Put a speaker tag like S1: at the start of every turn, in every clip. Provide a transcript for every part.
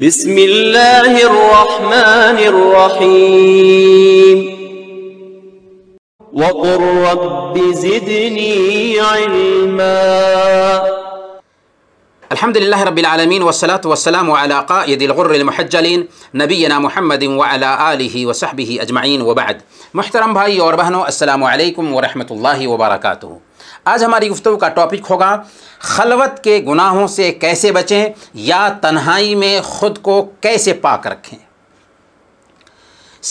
S1: بسم الله الرحمن الرحيم وقل رب زدني علما अलहमदिल्ला रबीआलमीन वसलात वसलम आलाक़ादिलग़ुरमहजलिन नबीना महमद वाला वसहबी अजमाइन वबाद महतरम भाई और बहनों अल्लाम वरहमल वबरक आज हमारी गुफ्तु का टॉपिक होगा खलवत के गुनाहों से कैसे बचें या तन्हाई में ख़ुद को कैसे पाक रखें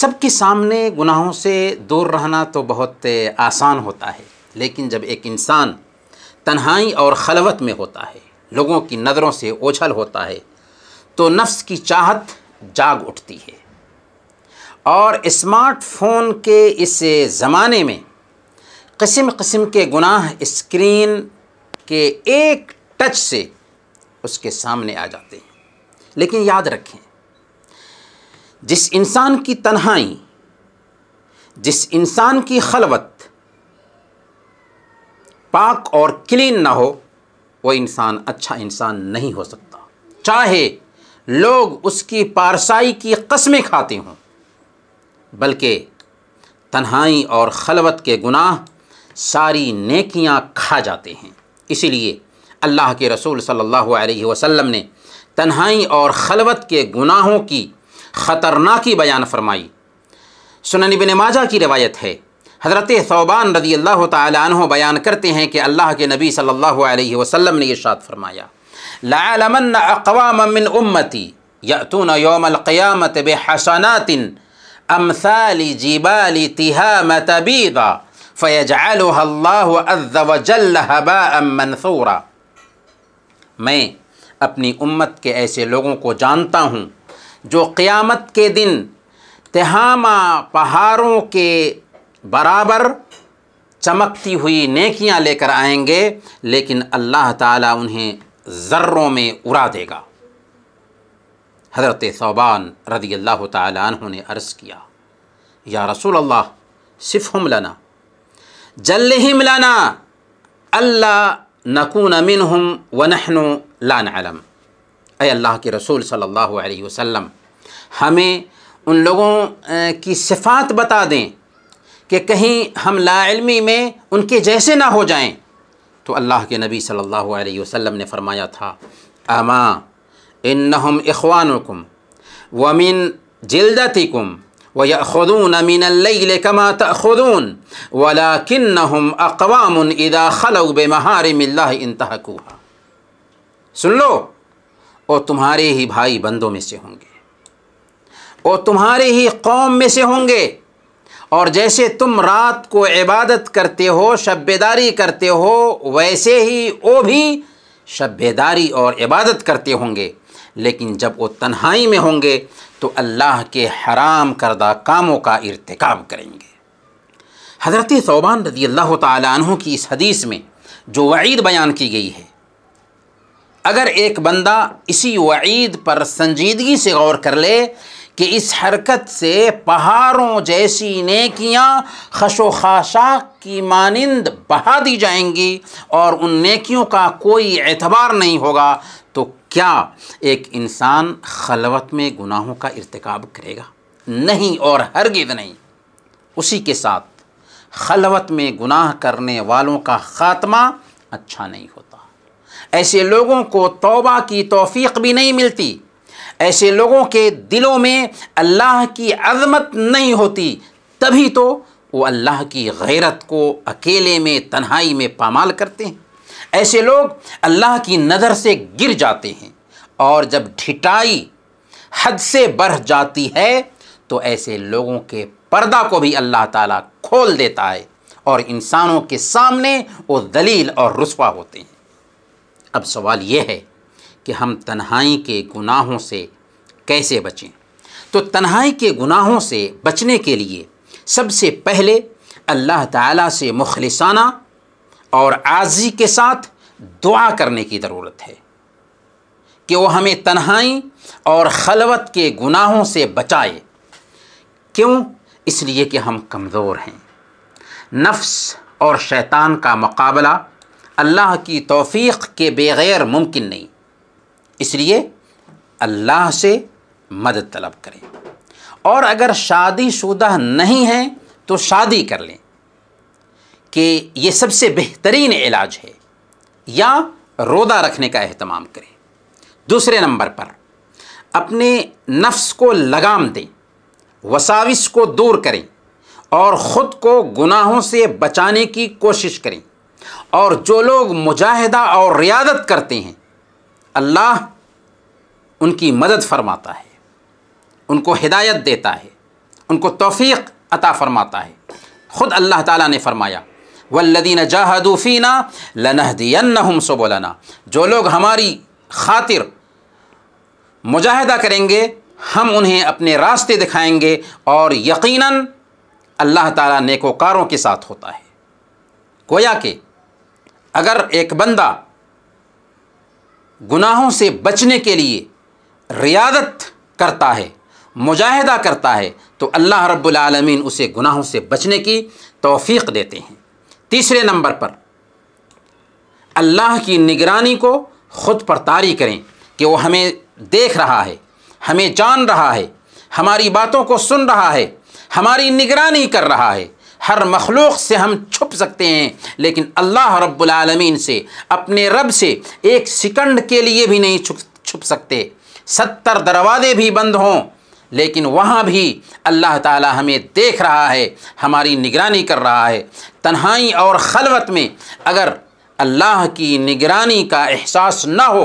S1: सबके सामने गुनाहों से दूर रहना तो बहुत आसान होता है लेकिन जब एक इंसान तन्हाई और खलवत में होता है लोगों की नज़रों से ओझल होता है तो नफ्स की चाहत जाग उठती है और स्मार्टफोन के इस ज़माने में किस्म कस्म के गुनाह स्क्रीन के एक टच से उसके सामने आ जाते हैं लेकिन याद रखें जिस इंसान की तन्हाई जिस इंसान की खलवत पाक और क्लीन ना हो वो इंसान अच्छा इंसान नहीं हो सकता चाहे लोग उसकी पारसाई की कस्में खाते हों बल्कि तन्हाई और खलवत के गुनाह सारी नेकियां खा जाते हैं इसीलिए अल्लाह के रसूल सल्लल्लाहु अलैहि वसल्लम ने तन्हाई और खलवत के गुनाहों की ख़तरनाकी बयान फरमाई सुनन बिन माजा की रिवायत है हज़रत सौबान रदी अल्लाह तह बयान करते हैं कि अल्लाह के नबी सल्लल्लाहु अलैहि वसल्लम ने इरशाद फरमाया लालमन उम्मती यतून बेहसनातिन अमसाली जीबाली तिहा मतबीदा फ़ैजाल्लाबा मंसूरा मैं अपनी उम्मत के ऐसे लोगों को जानता हूँ जो क़्यामत के दिन तहामा पहाड़ों के बराबर चमकती हुई नेकियां लेकर आएंगे लेकिन अल्लाह ताला उन्हें ज़र्रों में उड़ा देगा हज़रत सौबान रदी अल्लाह तहों ने अर्ज़ किया या रसूल अल्लाह सिफ़ हम लाना जल हिम लाना अल्लाह नकून मिन हम वनहनु लान आलम अल्लाह के रसूल सल्लल्लाहु अलैहि वसल्लम हमें उन लोगों की सिफ़ात बता दें कि कहीं हम लामी में उनके जैसे ना हो जाएं तो अल्लाह के नबी सल्लल्लाहु अलैहि वसल्लम ने फ़रमाया था अमा इन्नहुम इखवानुकुम वमिन जिल्दतिकुम वयखुदून अमीन कमा किन्न हम अकवाम इदा खलौ बेमहारिमिल्लाह इंतहकूहा सुन लो और तुम्हारे ही भाई बंदों में से होंगे और तुम्हारे ही कौम में से होंगे और जैसे तुम रात को इबादत करते हो शब्बेदारी करते हो वैसे ही वो भी शब्बेदारी और इबादत करते होंगे लेकिन जब वो तन्हाई में होंगे तो अल्लाह के हराम करदा कामों का इरतकब करेंगे हज़रत सौबान रजी अल्लाह तहों की इस हदीस में जो वईद बयान की गई है अगर एक बंदा इसी वईद पर संजीदगी से गौर कर ले कि इस हरकत से पहाड़ों जैसी नेकियां खशो खाशाक की मानंद बहा दी जाएंगी और उन नेकियों का कोई एतबार नहीं होगा तो क्या एक इंसान खलवत में गुनाहों का इरतकब करेगा नहीं और हरगिज नहीं उसी के साथ खलवत में गुनाह करने वालों का ख़ात्मा अच्छा नहीं होता ऐसे लोगों को तौबा की तोफ़ी भी नहीं मिलती ऐसे लोगों के दिलों में अल्लाह की अजमत नहीं होती तभी तो वो अल्लाह की गैरत को अकेले में तन्हाई में पामाल करते हैं ऐसे लोग अल्लाह की नज़र से गिर जाते हैं और जब ढिटाई हद से बढ़ जाती है तो ऐसे लोगों के पर्दा को भी अल्लाह ताला खोल देता है और इंसानों के सामने वो दलील और रसवा होते हैं अब सवाल यह है कि हम तन्हाई के गुनाहों से कैसे बचें तो तन्हाई के गुनाहों से बचने के लिए सबसे पहले अल्लाह ताला से मुखलसाना और आजी के साथ दुआ करने की ज़रूरत है कि वो हमें तन्हाई और खलवत के गुनाहों से बचाए क्यों इसलिए कि हम कमज़ोर हैं नफ्स और शैतान का मुकाबला अल्लाह की तौफ़ीक़ के बग़ैर मुमकिन नहीं इसलिए अल्लाह से मदद तलब करें और अगर शादीशुदा नहीं हैं तो शादी कर लें कि ये सबसे बेहतरीन इलाज है या रोदा रखने का अहतमाम करें दूसरे नंबर पर अपने नफ्स को लगाम दें वसाविस को दूर करें और ख़ुद को गुनाहों से बचाने की कोशिश करें और जो लोग मुजाहिदा और रियादत करते हैं अल्लाह उनकी मदद फरमाता है उनको हिदायत देता है उनको तोफ़ी अता फरमाता है ख़ुद अल्लाह ताला ने फरमाया वल्लदीन जाहदूफ़ीना लनहदीन सुबोलना जो लोग हमारी खातिर मुजाहदा करेंगे हम उन्हें अपने रास्ते दिखाएंगे और यकीनन अल्लाह ताला नेकोकारों के साथ होता है गोया कि अगर एक बंदा गुनाहों से बचने के लिए रियादत करता है मुजाहिदा करता है तो अल्लाह रब्बुल आलमीन उसे गुनाहों से बचने की तौफीक देते हैं तीसरे नंबर पर अल्लाह की निगरानी को ख़ुद पर तारी करें कि वो हमें देख रहा है हमें जान रहा है हमारी बातों को सुन रहा है हमारी निगरानी कर रहा है हर मखलूक से हम छुप सकते हैं लेकिन अल्लाह रब्बुलमीन से अपने रब से एक सिकंड के लिए भी नहीं छुप छुप सकते सत्तर दरवाजे भी बंद हों लेकिन वहाँ भी अल्लाह ताला हमें देख रहा है हमारी निगरानी कर रहा है तन्हाई और खलवत में अगर अल्लाह की निगरानी का एहसास ना हो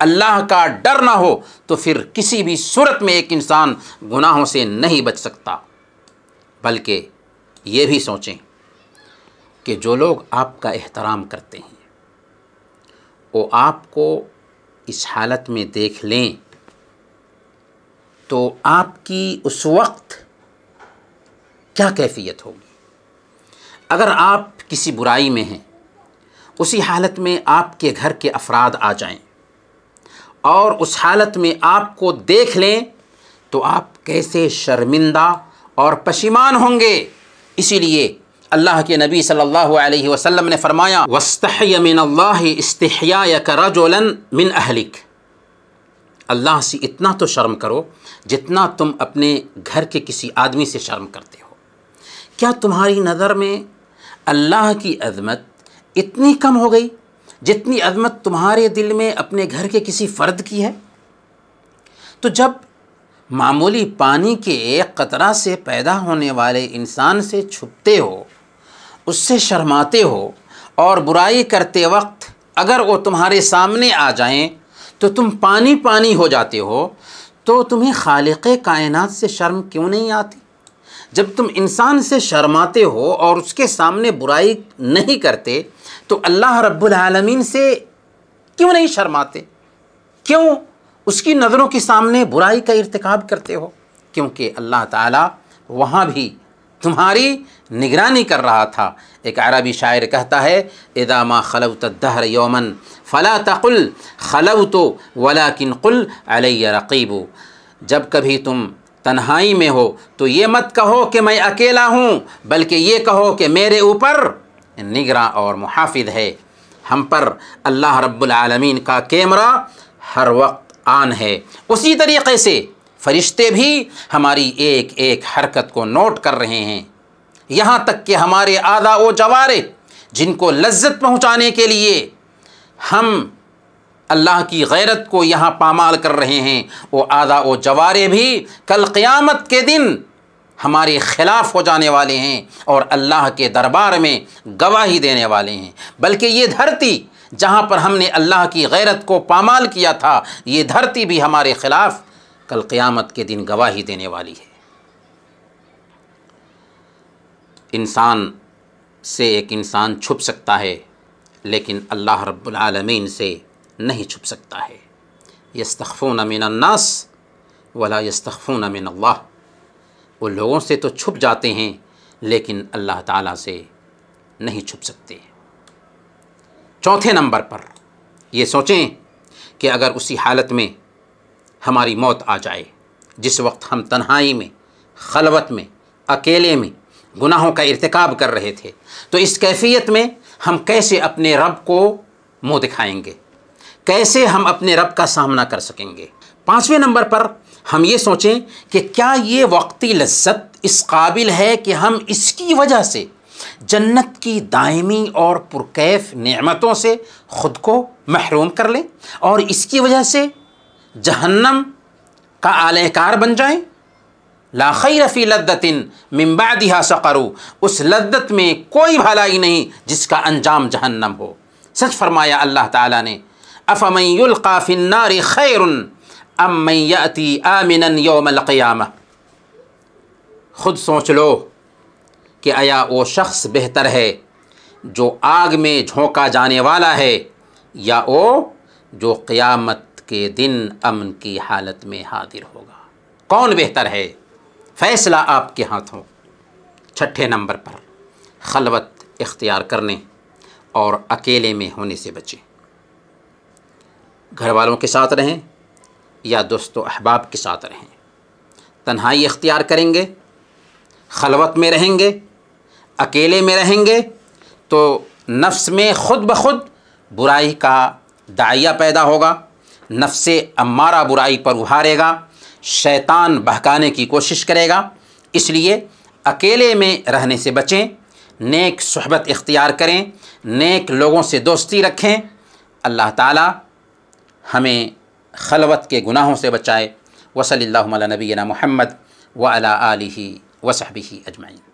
S1: अल्लाह का डर ना हो तो फिर किसी भी सूरत में एक इंसान गुनाहों से नहीं बच सकता बल्कि ये भी सोचें कि जो लोग आपका एहतराम करते हैं वो आपको इस हालत में देख लें तो आपकी उस वक्त क्या कैफियत होगी अगर आप किसी बुराई में हैं उसी हालत में आपके घर के अफराद आ जाएं और उस हालत में आपको देख लें तो आप कैसे शर्मिंदा और पशीमान होंगे इसीलिए अल्लाह के नबी सल्लल्लाहु अलैहि वसल्लम ने फरमाया मिन अल्लाह मिन अहलिक अल्लाह से इतना तो शर्म करो जितना तुम अपने घर के किसी आदमी से शर्म करते हो क्या तुम्हारी नज़र में अल्लाह की अजमत इतनी कम हो गई जितनी अजमत तुम्हारे दिल में अपने घर के किसी फ़र्द की है तो जब मामूली पानी के एक कतरा से पैदा होने वाले इंसान से छुपते हो उससे शर्माते हो और बुराई करते वक्त अगर वो तुम्हारे सामने आ जाएं तो तुम पानी पानी हो जाते हो तो तुम्हें खालिक कायनात से शर्म क्यों नहीं आती जब तुम इंसान से शर्माते हो और उसके सामने बुराई नहीं करते तो अल्लाह रब्बुल आलमीन से क्यों नहीं शर्माते क्यों उसकी नज़रों के सामने बुराई का इरतकब करते हो क्योंकि अल्लाह ताला वहाँ भी तुम्हारी निगरानी कर रहा था एक अरबी शायर कहता है इदामा खलवत दहर यौमन फ़ला तकुल खलव तो वला किन कुल अलैया रकीबो जब कभी तुम तन्हाई में हो तो ये मत कहो कि मैं अकेला हूँ बल्कि ये कहो कि मेरे ऊपर निगरा और मुहाफिद है हम पर अल्लाह रब्बुल आलमीन का कैमरा हर वक्त आन है उसी तरीके से फरिश्ते भी हमारी एक एक हरकत को नोट कर रहे हैं यहाँ तक कि हमारे आदा व जवारे जिनको लज्जत पहुँचाने के लिए हम अल्लाह की गैरत को यहाँ पामाल कर रहे हैं वो आदा व जवारे भी कल क़्यामत के दिन हमारे ख़िलाफ़ हो जाने वाले हैं और अल्लाह के दरबार में गवाही देने वाले हैं बल्कि ये धरती जहाँ पर हमने अल्लाह की गैरत को पामाल किया था ये धरती भी हमारे ख़िलाफ़ कल क़यामत के दिन गवाही देने वाली है इंसान से एक इंसान छुप सकता है लेकिन अल्लाह रब्बुल रबालमीन से नहीं छुप सकता है यस्तफ़ून अन्नास वला यस्तफ़ून मिन अल्लाह वो लोगों से तो छुप जाते हैं लेकिन अल्लाह ताला से नहीं छुप सकते चौथे नंबर पर ये सोचें कि अगर उसी हालत में हमारी मौत आ जाए जिस वक्त हम तन्हाई में खलवत में अकेले में गुनाहों का इरतकब कर रहे थे तो इस कैफियत में हम कैसे अपने रब को मुँह दिखाएंगे कैसे हम अपने रब का सामना कर सकेंगे पाँचवें नंबर पर हम ये सोचें कि क्या ये वक्ती लज्जत इस काबिल है कि हम इसकी वजह से जन्नत की दायमी और पुरकैफ़ नेमतों से ख़ुद को महरूम कर लें और इसकी वजह से जहन्नम का आलकार बन जाएं लाखई रफ़ी लद्दतिन दिहा सकरू उस लद्दत में कोई भलाई नहीं जिसका अंजाम जहन्नम हो सच फरमाया अल्लाह ताला ने अफ़मयफ़िन्नार खैर अमयती आमिन योम क़याम खुद सोच लो कि आया वो शख्स बेहतर है जो आग में झोंका जाने वाला है या वो जो क़यामत के दिन अमन की हालत में हाजिर होगा कौन बेहतर है फ़ैसला आपके हाथों छठे नंबर पर खलवत इख्तियार करने और अकेले में होने से बचें घर वालों के साथ रहें या दोस्तों अहबाब के साथ रहें तन्हाई इख्तियार करेंगे खलवत में रहेंगे अकेले में रहेंगे तो नफ्स में ख़ुद ब खुद बुराई का दाइया पैदा होगा नफ्स अमारा बुराई पर उभारेगा शैतान बहकाने की कोशिश करेगा इसलिए अकेले में रहने से बचें नेक सहबत इख्तियार करें नेक लोगों से दोस्ती रखें अल्लाह ताला हमें खलवत के गुनाहों से बचाए वसली नबीना महमद व आलि वसहबी अजमाइन